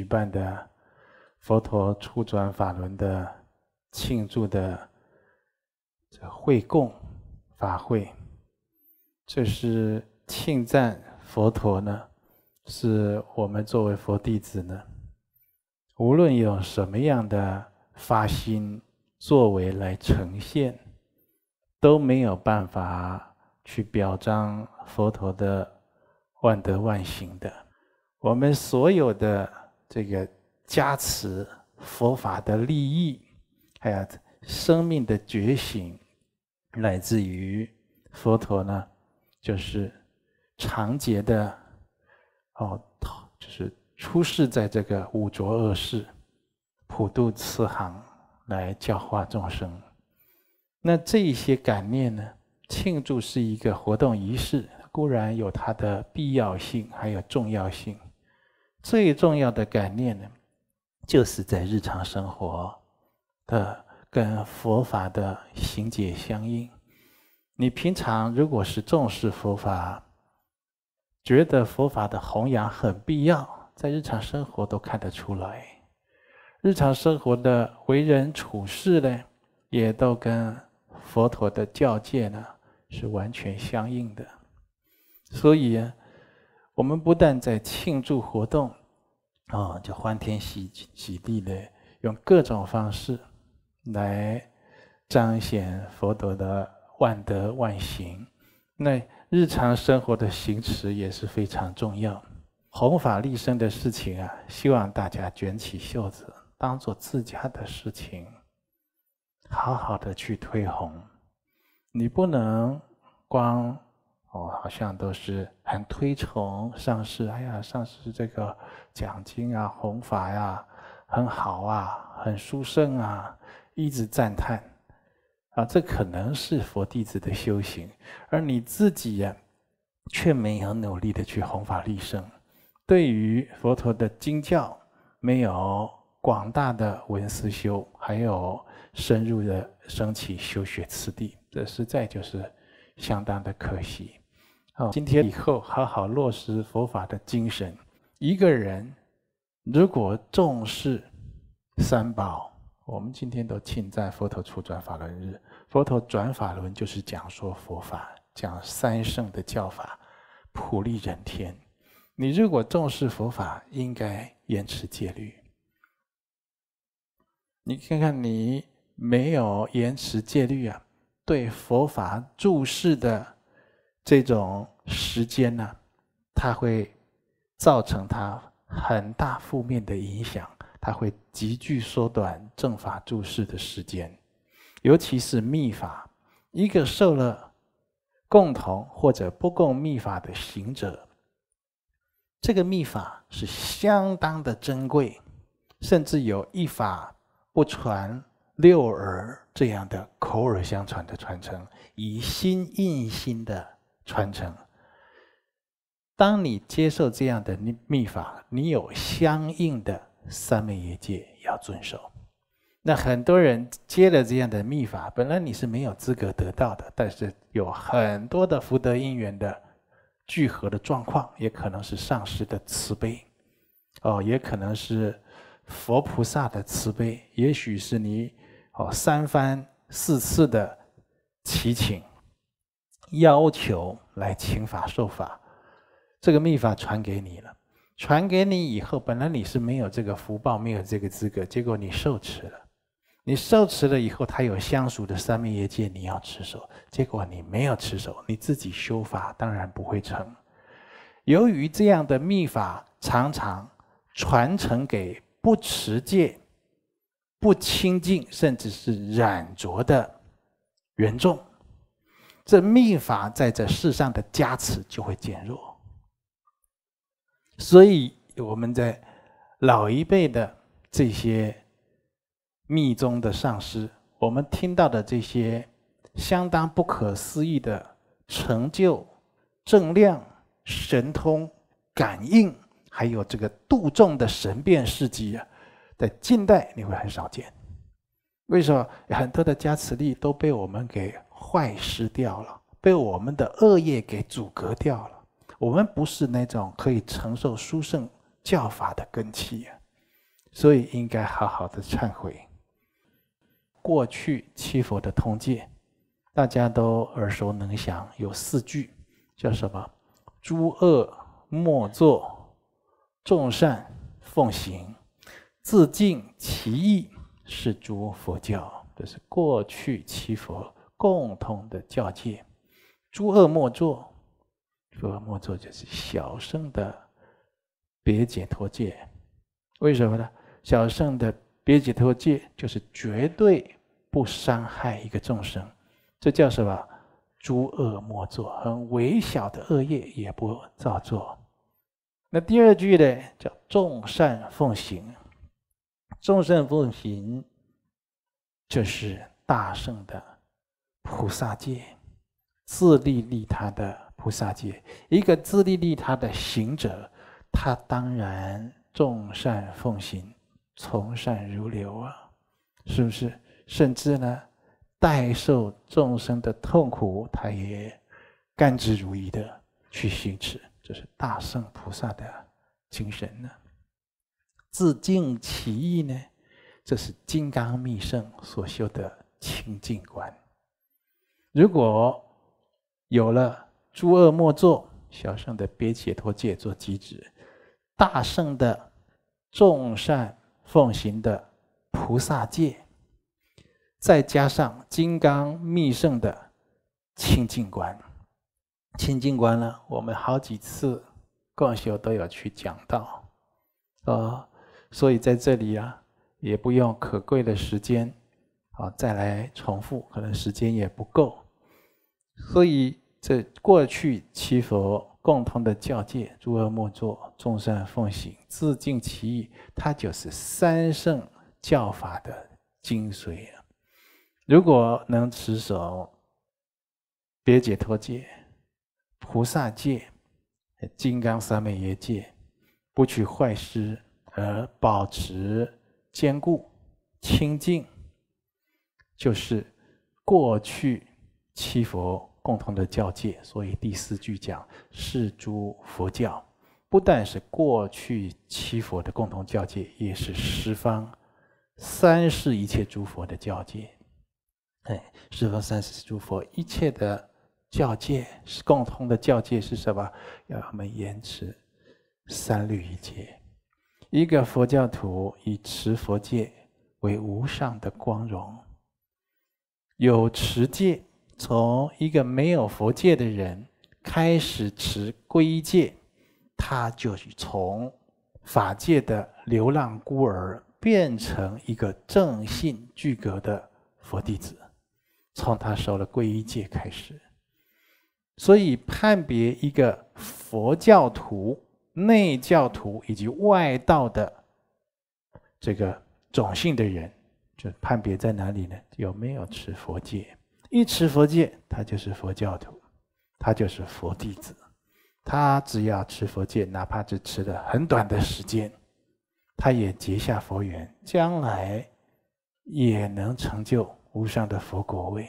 举办的佛陀初转法轮的庆祝的这会供法会，这是庆赞佛陀呢？是我们作为佛弟子呢，无论有什么样的发心作为来呈现，都没有办法去表彰佛陀的万德万行的。我们所有的。这个加持佛法的利益，还有生命的觉醒，乃至于佛陀呢，就是长劫的哦，就是出世在这个五浊恶世，普度慈航来教化众生。那这些感念呢，庆祝是一个活动仪式，固然有它的必要性，还有重要性。最重要的感念呢，就是在日常生活的跟佛法的行解相应。你平常如果是重视佛法，觉得佛法的弘扬很必要，在日常生活都看得出来。日常生活的为人处事呢，也都跟佛陀的教戒呢是完全相应的，所以。我们不但在庆祝活动，啊，就欢天喜喜地的用各种方式来彰显佛陀的万德万行。那日常生活的行持也是非常重要，弘法利生的事情啊，希望大家卷起袖子，当做自家的事情，好好的去推弘。你不能光。哦，好像都是很推崇上师，哎呀，上师这个讲经啊、弘法呀，很好啊，很殊胜啊，一直赞叹，啊，这可能是佛弟子的修行，而你自己呀，却没有努力的去弘法利生，对于佛陀的经教没有广大的文思修，还有深入的升起修学次第，这实在就是相当的可惜。今天以后好好落实佛法的精神。一个人如果重视三宝，我们今天都庆在佛陀初转法轮日。佛陀转法轮就是讲说佛法，讲三圣的教法，普利人天。你如果重视佛法，应该延迟戒律。你看看你没有延迟戒律啊？对佛法注释的。这种时间呢，它会造成它很大负面的影响，它会急剧缩短正法注释的时间，尤其是密法。一个受了共同或者不共密法的行者，这个密法是相当的珍贵，甚至有一法不传六耳这样的口耳相传的传承，以心印心的。传承。当你接受这样的秘秘法，你有相应的三昧业界要遵守。那很多人接了这样的秘法，本来你是没有资格得到的，但是有很多的福德因缘的聚合的状况，也可能是上师的慈悲，哦，也可能是佛菩萨的慈悲，也许是你哦三番四次的祈请。要求来请法受法，这个秘法传给你了，传给你以后，本来你是没有这个福报，没有这个资格，结果你受持了，你受持了以后，他有相属的三昧业界，你要持守，结果你没有持守，你自己修法当然不会成。由于这样的秘法常常传承给不持戒、不清净，甚至是染浊的人众。这密法在这世上的加持就会减弱，所以我们在老一辈的这些密宗的上师，我们听到的这些相当不可思议的成就、正量、神通、感应，还有这个度众的神变事迹啊，在近代你会很少见。为什么很多的加持力都被我们给？坏失掉了，被我们的恶业给阻隔掉了。我们不是那种可以承受殊胜教法的根基呀，所以应该好好的忏悔。过去七佛的通戒，大家都耳熟能详，有四句，叫什么？诸恶莫作，众善奉行，自净其意，是诸佛教。这是过去七佛。共同的教戒：诸恶莫作，诸恶莫作就是小圣的别解脱戒。为什么呢？小圣的别解脱戒就是绝对不伤害一个众生，这叫什么？诸恶莫作，很微小的恶业也不造作。那第二句呢？叫众善奉行，众善奉行就是大圣的。菩萨戒，自利利他的菩萨戒，一个自利利他的行者，他当然众善奉行，从善如流啊，是不是？甚至呢，代受众生的痛苦，他也甘之如饴的去行持，这是大圣菩萨的精神呢。自净其意呢，这是金刚密圣所修的清净观。如果有了诸恶莫作，小圣的别解脱戒做机制，大圣的众善奉行的菩萨戒，再加上金刚密圣的清净观，清净观呢，我们好几次共修都有去讲到啊，所以在这里啊，也不用可贵的时间。啊，再来重复，可能时间也不够，所以这过去七佛共同的教戒：诸恶莫作，众善奉行，自尽其意。它就是三圣教法的精髓。如果能持守别解脱戒、菩萨戒、金刚三昧耶戒，不取坏施而保持坚固清净。就是过去七佛共同的教界，所以第四句讲是诸佛教，不但是过去七佛的共同教界，也是十方三世一切诸佛的教界。哎，十方三世诸佛一切的教界是共同的教界是什么？要我们延持三律一切。一个佛教徒以持佛戒为无上的光荣。有持戒，从一个没有佛戒的人开始持皈戒，他就是从法界的流浪孤儿变成一个正信具格的佛弟子，从他受了皈戒开始。所以判别一个佛教徒、内教徒以及外道的这个种姓的人。就判别在哪里呢？有没有持佛戒？一持佛戒，他就是佛教徒，他就是佛弟子。他只要持佛戒，哪怕只持了很短的时间，他也结下佛缘，将来也能成就无上的佛果位。